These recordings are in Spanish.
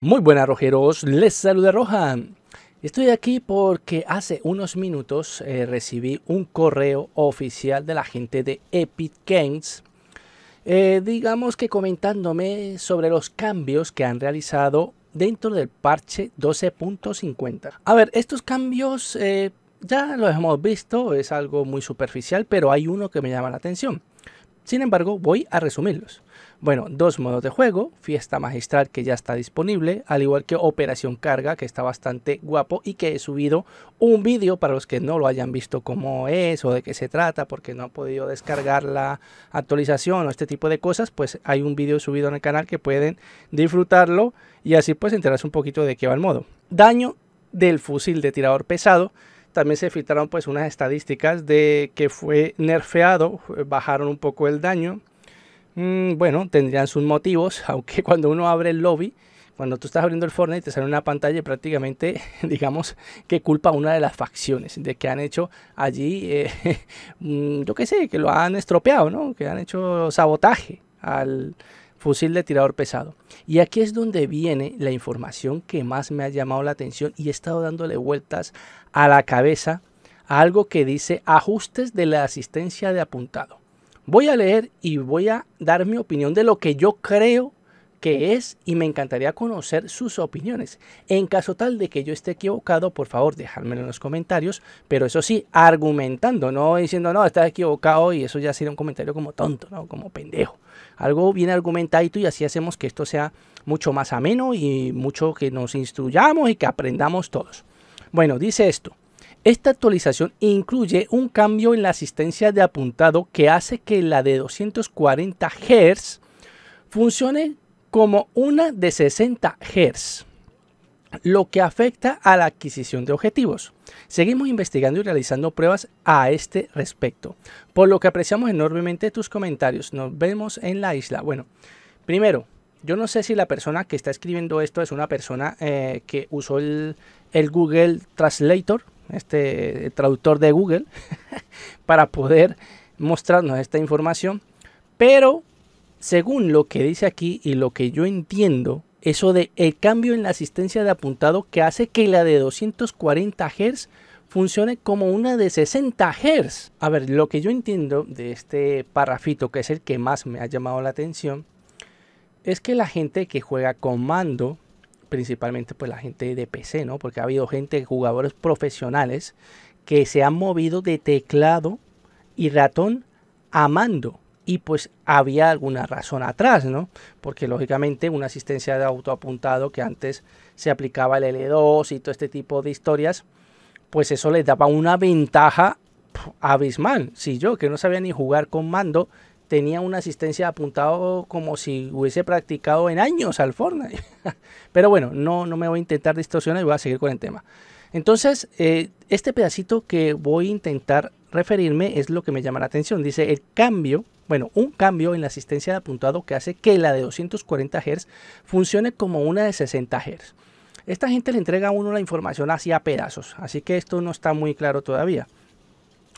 Muy buenas rojeros, les saluda Rohan. Estoy aquí porque hace unos minutos eh, recibí un correo oficial de la gente de Epic Games, eh, digamos que comentándome sobre los cambios que han realizado dentro del parche 12.50. A ver, estos cambios eh, ya los hemos visto, es algo muy superficial, pero hay uno que me llama la atención. Sin embargo, voy a resumirlos. Bueno, dos modos de juego, Fiesta Magistral que ya está disponible, al igual que Operación Carga que está bastante guapo y que he subido un vídeo para los que no lo hayan visto cómo es o de qué se trata porque no han podido descargar la actualización o este tipo de cosas, pues hay un vídeo subido en el canal que pueden disfrutarlo y así pues enterarse un poquito de qué va el modo. Daño del fusil de tirador pesado también se filtraron pues unas estadísticas de que fue nerfeado, bajaron un poco el daño. Mm, bueno, tendrían sus motivos, aunque cuando uno abre el lobby, cuando tú estás abriendo el Fortnite te sale una pantalla prácticamente digamos que culpa a una de las facciones de que han hecho allí, eh, mm, yo qué sé, que lo han estropeado, ¿no? Que han hecho sabotaje al fusil de tirador pesado. Y aquí es donde viene la información que más me ha llamado la atención y he estado dándole vueltas a la cabeza a algo que dice ajustes de la asistencia de apuntado. Voy a leer y voy a dar mi opinión de lo que yo creo qué es y me encantaría conocer sus opiniones. En caso tal de que yo esté equivocado, por favor, dejármelo en los comentarios, pero eso sí, argumentando, no diciendo, no, estás equivocado y eso ya sería un comentario como tonto, ¿no? como pendejo. Algo bien argumentadito y así hacemos que esto sea mucho más ameno y mucho que nos instruyamos y que aprendamos todos. Bueno, dice esto. Esta actualización incluye un cambio en la asistencia de apuntado que hace que la de 240 Hz funcione como una de 60 Hz, lo que afecta a la adquisición de objetivos. Seguimos investigando y realizando pruebas a este respecto, por lo que apreciamos enormemente tus comentarios. Nos vemos en la isla. Bueno, primero, yo no sé si la persona que está escribiendo esto es una persona eh, que usó el, Google Translator, este traductor de Google, para poder mostrarnos esta información, pero según lo que dice aquí y lo que yo entiendo, eso de el cambio en la asistencia de apuntado que hace que la de 240 Hz funcione como una de 60 Hz. A ver, lo que yo entiendo de este parrafito, que es el que más me ha llamado la atención, es que la gente que juega con mando, principalmente pues la gente de PC, ¿no? Porque ha habido gente, jugadores profesionales, que se han movido de teclado y ratón a mando y pues había alguna razón atrás, ¿no? Porque lógicamente una asistencia de auto apuntado que antes se aplicaba el L2 y todo este tipo de historias, pues eso le daba una ventaja abismal. Si yo, que no sabía ni jugar con mando, tenía una asistencia apuntado como si hubiese practicado en años al Fortnite. Pero bueno, no, no me voy a intentar distorsionar y voy a seguir con el tema. Entonces, eh, este pedacito que voy a intentar referirme es lo que me llama la atención. Dice, el cambio bueno, un cambio en la asistencia de apuntado que hace que la de 240 Hz funcione como una de 60 Hz. Esta gente le entrega a uno la información hacia pedazos, así que esto no está muy claro todavía.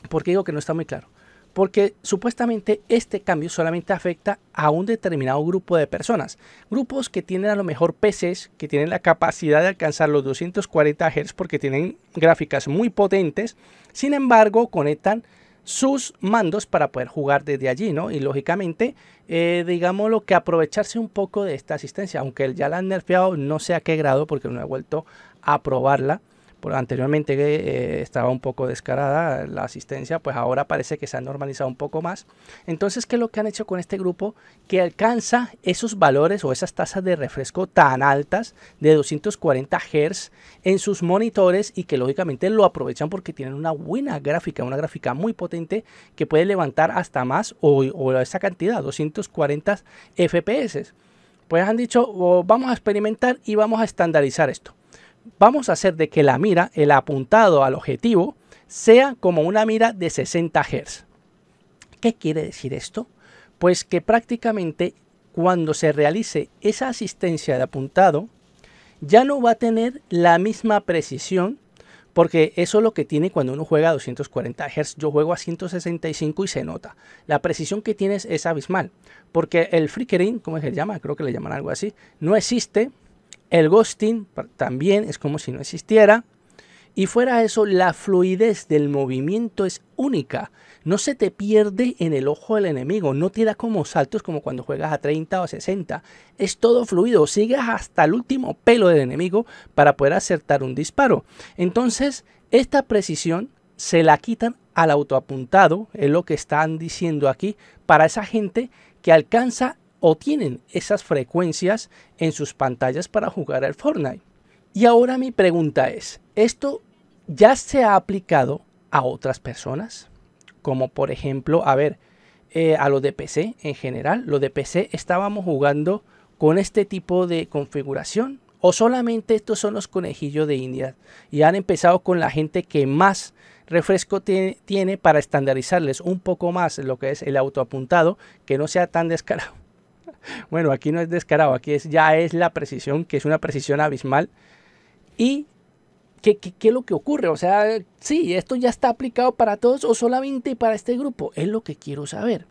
¿Por qué digo que no está muy claro? Porque supuestamente este cambio solamente afecta a un determinado grupo de personas. Grupos que tienen a lo mejor PCs, que tienen la capacidad de alcanzar los 240 Hz porque tienen gráficas muy potentes, sin embargo conectan sus mandos para poder jugar desde allí, ¿no? Y lógicamente, eh, digamos lo que aprovecharse un poco de esta asistencia, aunque ya la han nerfeado, no sé a qué grado, porque no he vuelto a probarla anteriormente eh, estaba un poco descarada la asistencia, pues ahora parece que se ha normalizado un poco más. Entonces, ¿qué es lo que han hecho con este grupo? Que alcanza esos valores o esas tasas de refresco tan altas de 240 Hz en sus monitores y que lógicamente lo aprovechan porque tienen una buena gráfica, una gráfica muy potente que puede levantar hasta más o, esa cantidad, 240 FPS. Pues han dicho, oh, vamos a experimentar y vamos a estandarizar esto vamos a hacer de que la mira, el apuntado al objetivo, sea como una mira de 60 Hz. ¿Qué quiere decir esto? Pues que prácticamente cuando se realice esa asistencia de apuntado, ya no va a tener la misma precisión, porque eso es lo que tiene cuando uno juega a 240 Hz. Yo juego a 165 y se nota. La precisión que tienes es abismal, porque el flickering, ¿cómo se llama? Creo que le llaman algo así, no existe el ghosting también es como si no existiera. Y fuera eso, la fluidez del movimiento es única. No se te pierde en el ojo del enemigo, no te da como saltos como cuando juegas a 30 o 60. Es todo fluido, sigues hasta el último pelo del enemigo para poder acertar un disparo. Entonces, esta precisión se la quitan al autoapuntado, es lo que están diciendo aquí, para esa gente que alcanza o tienen esas frecuencias en sus pantallas para jugar al Fortnite. Y ahora mi pregunta es, ¿esto ya se ha aplicado a otras personas? Como por ejemplo, a ver, eh, a lo de PC en general, los de PC estábamos jugando con este tipo de configuración. O solamente estos son los conejillos de India y han empezado con la gente que más refresco tiene para estandarizarles un poco más lo que es el autoapuntado, que no sea tan descarado bueno, aquí no es descarado, aquí es, ya es la precisión, que es una precisión abismal. ¿Y qué, qué es lo que ocurre? O sea, sí, esto ya está aplicado para todos o solamente para este grupo, es lo que quiero saber.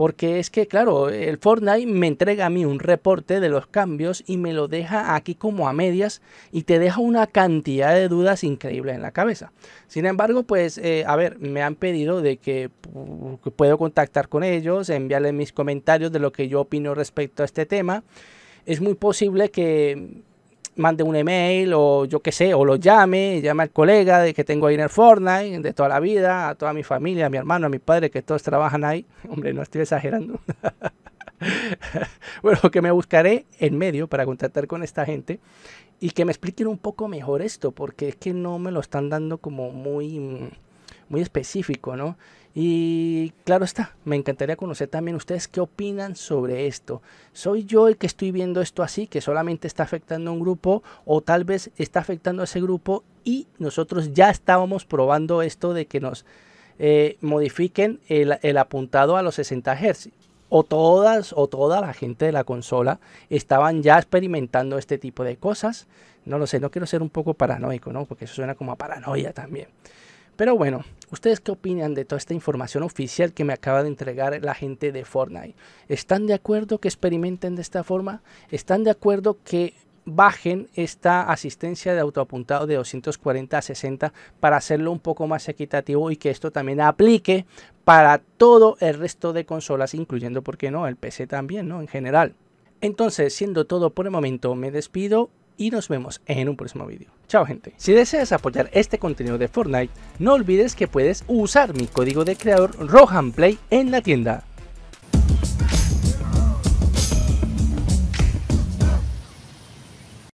Porque es que, claro, el Fortnite me entrega a mí un reporte de los cambios y me lo deja aquí como a medias y te deja una cantidad de dudas increíbles en la cabeza. Sin embargo, pues, eh, a ver, me han pedido de que puedo contactar con ellos, enviarles mis comentarios de lo que yo opino respecto a este tema. Es muy posible que mande un email o yo qué sé, o lo llame, llame al colega de que tengo ahí en el Fortnite, de toda la vida, a toda mi familia, a mi hermano, a mi padre, que todos trabajan ahí. Hombre, no estoy exagerando. bueno, que me buscaré en medio para contactar con esta gente y que me expliquen un poco mejor esto, porque es que no me lo están dando como muy mm, muy específico, ¿no? Y claro está, me encantaría conocer también ustedes qué opinan sobre esto. ¿Soy yo el que estoy viendo esto así, que solamente está afectando a un grupo o tal vez está afectando a ese grupo y nosotros ya estábamos probando esto de que nos eh, modifiquen el, apuntado a los 60 Hz? O todas o toda la gente de la consola estaban ya experimentando este tipo de cosas. No lo sé, no quiero ser un poco paranoico, ¿no? Porque eso suena como a paranoia también. Pero bueno, ¿ustedes qué opinan de toda esta información oficial que me acaba de entregar la gente de Fortnite? ¿Están de acuerdo que experimenten de esta forma? ¿Están de acuerdo que bajen esta asistencia de autoapuntado de 240 a 60 para hacerlo un poco más equitativo y que esto también aplique para todo el resto de consolas, incluyendo, ¿por qué no?, el PC también, ¿no?, en general. Entonces, siendo todo por el momento, me despido y nos vemos en un próximo vídeo. Chao gente. Si deseas apoyar este contenido de Fortnite, no olvides que puedes usar mi código de creador Rohanplay en la tienda.